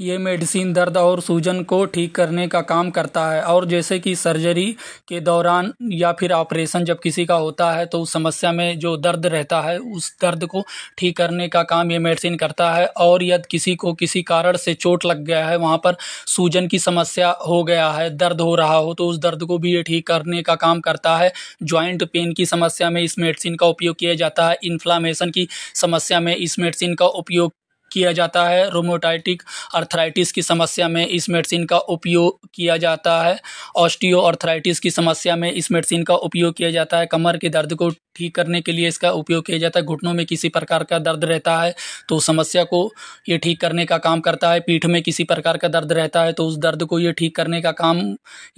ये मेडिसिन दर्द और सूजन को ठीक करने का काम करता है और जैसे कि सर्जरी के दौरान या फिर ऑपरेशन जब किसी का होता है तो उस समस्या में जो दर्द रहता है उस दर्द को ठीक करने का काम ये मेडिसिन करता है और यदि किसी को किसी कारण से चोट लग गया है वहाँ पर सूजन की समस्या हो गया है दर्द हो रहा हो तो उस दर्द को भी ये ठीक करने का काम करता है ज्वाइंट पेन की समस्या में इस मेडिसिन का उपयोग किया जाता है इन्फ्लामेशन की समस्या में इस मेडिसिन का उपयोग किया जाता है रोमोटाइटिक अर्थराइटिस की समस्या में इस मेडिसिन का उपयोग किया जाता है ऑस्टियो अर्थराइटिस की समस्या में इस मेडिसिन का उपयोग किया जाता है कमर के दर्द को ठीक करने के लिए इसका उपयोग किया जाता है घुटनों में किसी प्रकार का दर्द रहता है तो समस्या को ये ठीक करने का काम करता है पीठ में किसी प्रकार का दर्द रहता है तो उस दर्द को ये ठीक करने का काम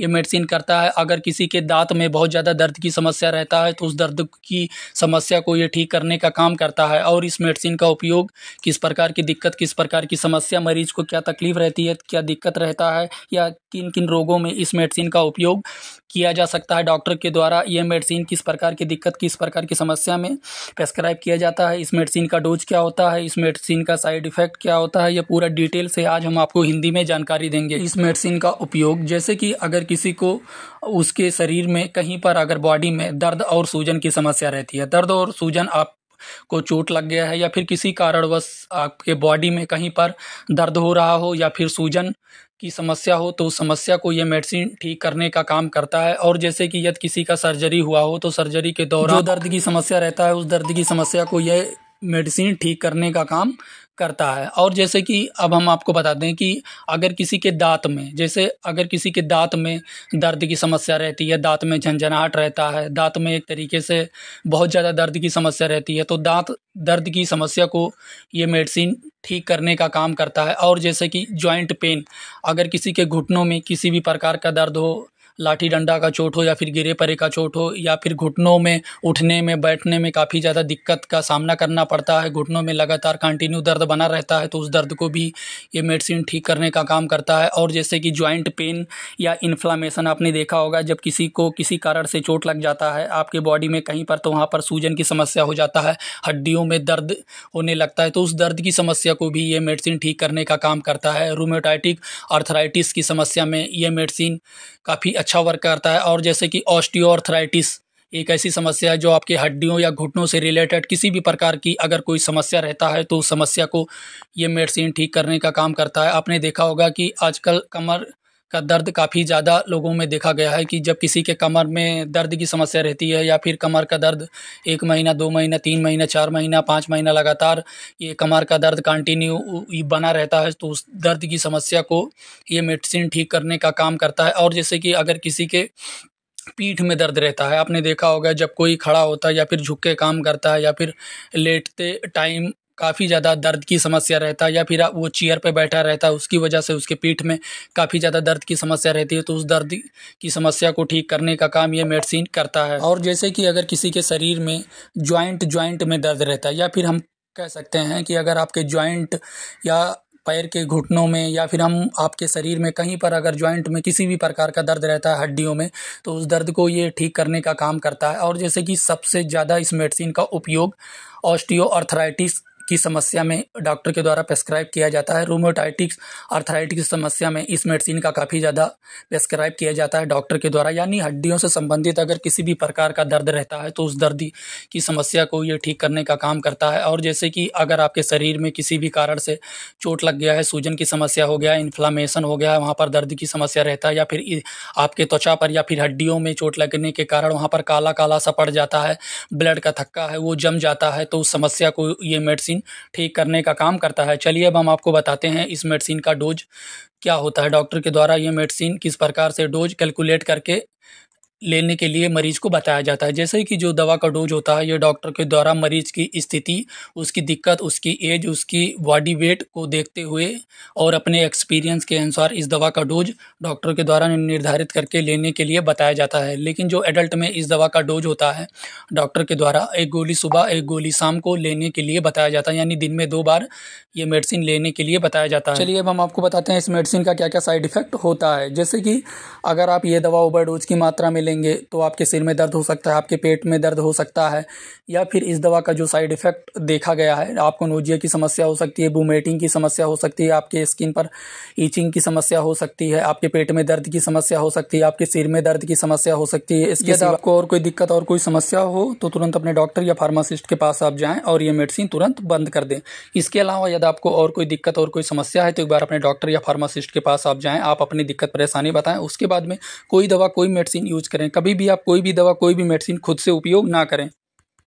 ये मेडिसिन करता है अगर किसी के दांत में बहुत ज़्यादा दर्द की समस्या रहता है तो उस दर्द की समस्या को ये ठीक करने का काम करता है और इस मेडिसिन का उपयोग किस प्रकार की दिक्कत किस प्रकार की समस्या मरीज को क्या तकलीफ रहती है क्या दिक्कत रहता है या किन किन रोगों में इस मेडिसिन का उपयोग किया जा सकता है डॉक्टर के द्वारा यह मेडिसिन किस प्रकार की दिक्कत किस प्रकार की समस्या में प्रेस्क्राइब किया जाता है इस मेडिसिन का डोज क्या होता है इस मेडिसिन का साइड इफेक्ट क्या होता है यह पूरा डिटेल से आज हम आपको हिंदी में जानकारी देंगे इस मेडिसिन का उपयोग जैसे कि अगर किसी को उसके शरीर में कहीं पर अगर बॉडी में दर्द और सूजन की समस्या रहती है दर्द और सूजन आप को चोट लग गया है या फिर किसी कारणवश आपके बॉडी में कहीं पर दर्द हो रहा हो या फिर सूजन की समस्या हो तो उस समस्या को ये मेडिसिन ठीक करने का काम करता है और जैसे कि यदि किसी का सर्जरी हुआ हो तो सर्जरी के दौरान जो दर्द की समस्या रहता है उस दर्द की समस्या को यह मेडिसिन ठीक करने का काम करता है और जैसे कि अब हम आपको बता दें कि अगर किसी के दांत में जैसे अगर किसी के दांत में दर्द की समस्या रहती है दांत में झंझनाहट रहता है दांत में एक तरीके से बहुत ज़्यादा दर्द की समस्या रहती है तो दांत दर्द की समस्या को ये मेडिसिन ठीक करने का काम करता है और जैसे कि जॉइंट पेन अगर किसी के घुटनों में किसी भी प्रकार का दर्द हो लाठी डंडा का चोट हो या फिर गिरे परे का चोट हो या फिर घुटनों में उठने में बैठने में काफ़ी ज़्यादा दिक्कत का सामना करना पड़ता है घुटनों में लगातार कंटिन्यू दर्द बना रहता है तो उस दर्द को भी ये मेडिसिन ठीक करने का काम करता है और जैसे कि ज्वाइंट पेन या इन्फ्लामेशन आपने देखा होगा जब किसी को किसी कारण से चोट लग जाता है आपके बॉडी में कहीं पर तो वहाँ पर सूजन की समस्या हो जाता है हड्डियों में दर्द होने लगता है तो उस दर्द की समस्या को भी ये मेडिसिन ठीक करने का काम करता है रूमेटाइटिक आर्थराइटिस की समस्या में ये मेडिसिन काफ़ी अच्छा वर्क करता है और जैसे कि ऑस्टियोआर्थराइटिस एक ऐसी समस्या है जो आपके हड्डियों या घुटनों से रिलेटेड किसी भी प्रकार की अगर कोई समस्या रहता है तो उस समस्या को ये मेडिसिन ठीक करने का काम करता है आपने देखा होगा कि आजकल कमर का दर्द काफ़ी ज़्यादा लोगों में देखा गया है कि जब किसी के कमर में दर्द की समस्या रहती है या फिर कमर का दर्द एक महीना दो महीना तीन महीना चार महीना पाँच महीना लगातार ये कमर का दर्द कंटिन्यू बना रहता है तो उस दर्द की समस्या को ये मेडिसिन ठीक करने का काम करता है और जैसे कि अगर किसी के पीठ में दर्द रहता है आपने देखा होगा जब कोई खड़ा होता है या फिर झुक के काम करता है या फिर लेटते टाइम काफ़ी ज़्यादा दर्द की समस्या रहता है या फिर वो चेयर पर बैठा रहता है उसकी वजह से उसके पीठ में काफ़ी ज़्यादा दर्द की समस्या रहती है तो उस दर्द की समस्या को ठीक करने का काम ये मेडिसिन करता है और जैसे कि अगर किसी के शरीर में ज्वाइंट ज्वाइंट में दर्द रहता है या फिर हम कह सकते हैं कि अगर आपके ज्वाइंट या पैर के घुटनों में या फिर हम आपके शरीर में कहीं पर अगर जॉइंट में किसी भी प्रकार का दर्द रहता है हड्डियों में तो उस दर्द को ये ठीक करने का काम करता है और जैसे कि सबसे ज़्यादा इस मेडिसिन का उपयोग ऑस्टियो की समस्या में डॉक्टर के द्वारा प्रेस्क्राइब किया जाता है रोमोटाइटिक्स आर्थराइटिस की समस्या में इस मेडिसिन का काफ़ी ज़्यादा प्रेस्क्राइब किया जाता है डॉक्टर के द्वारा यानी हड्डियों से संबंधित अगर किसी भी प्रकार का दर्द रहता है तो उस दर्द की समस्या को ये ठीक करने का काम करता है और जैसे कि अगर आपके शरीर में किसी भी कारण से चोट लग गया है सूजन की समस्या हो गया इन्फ्लामेशन हो गया है वहाँ पर दर्द की समस्या रहता है या फिर आपके त्वचा पर या फिर हड्डियों में चोट लगने के कारण वहाँ पर काला काला सा पड़ जाता है ब्लड का थक्का है वो जम जाता है तो उस समस्या को ये मेडिसिन मेडिसिन ठीक करने का काम करता है चलिए अब हम आपको बताते हैं इस मेडिसिन का डोज क्या होता है डॉक्टर के द्वारा ये मेडिसिन किस प्रकार से डोज कैलकुलेट करके लेने के लिए मरीज को बताया जाता है जैसे कि जो दवा का डोज होता है ये डॉक्टर के द्वारा मरीज की स्थिति उसकी दिक्कत उसकी एज उसकी बॉडी वेट को देखते हुए और अपने एक्सपीरियंस के अनुसार इस दवा का डोज डॉक्टर के द्वारा निर्धारित करके लेने के लिए बताया जाता है लेकिन जो एडल्ट में इस दवा का डोज होता है डॉक्टर के द्वारा एक गोली सुबह एक गोली शाम को लेने के लिए बताया जाता है यानी दिन में दो बार ये मेडिसिन लेने के लिए बताया जाता है चलिए अब हम आपको बताते हैं इस मेडिसिन का क्या क्या साइड इफेक्ट होता है जैसे कि अगर आप ये दवा ओवर डोज की मात्रा में लेंगे लेंगे तो आपके सिर में दर्द हो सकता है आपके पेट में दर्द हो सकता है या फिर इस दवा का जो साइड इफ़ेक्ट देखा गया है आपको नोजिया की समस्या हो सकती है बूमेटिंग की समस्या हो सकती है आपके स्किन पर ईचिंग की समस्या हो सकती है आपके पेट में दर्द की समस्या हो सकती है आपके सिर में दर्द की समस्या हो सकती है इसके साथ आपको और कोई दिक्कत और कोई समस्या हो तो तुरंत अपने डॉक्टर या फार्मासिस्ट के पास आप जाएँ और ये मेडिसिन तुरंत बंद कर दें इसके अलावा यदि आपको और कोई दिक्कत और कोई समस्या है तो एक बार अपने डॉक्टर या फार्मासिस्ट के पास आप जाएँ आप अपनी दिक्कत परेशानी बताएं उसके बाद में कोई दवा कोई मेडिसिन यूज करें कभी भी आप कोई भी दवा कोई भी मेडिसिन खुद से उपयोग ना करें